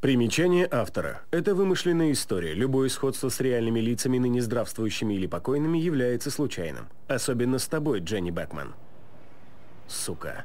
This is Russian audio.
Примечание автора. Это вымышленная история. Любое сходство с реальными лицами, ныне здравствующими или покойными, является случайным. Особенно с тобой, Дженни Бэкман. Сука.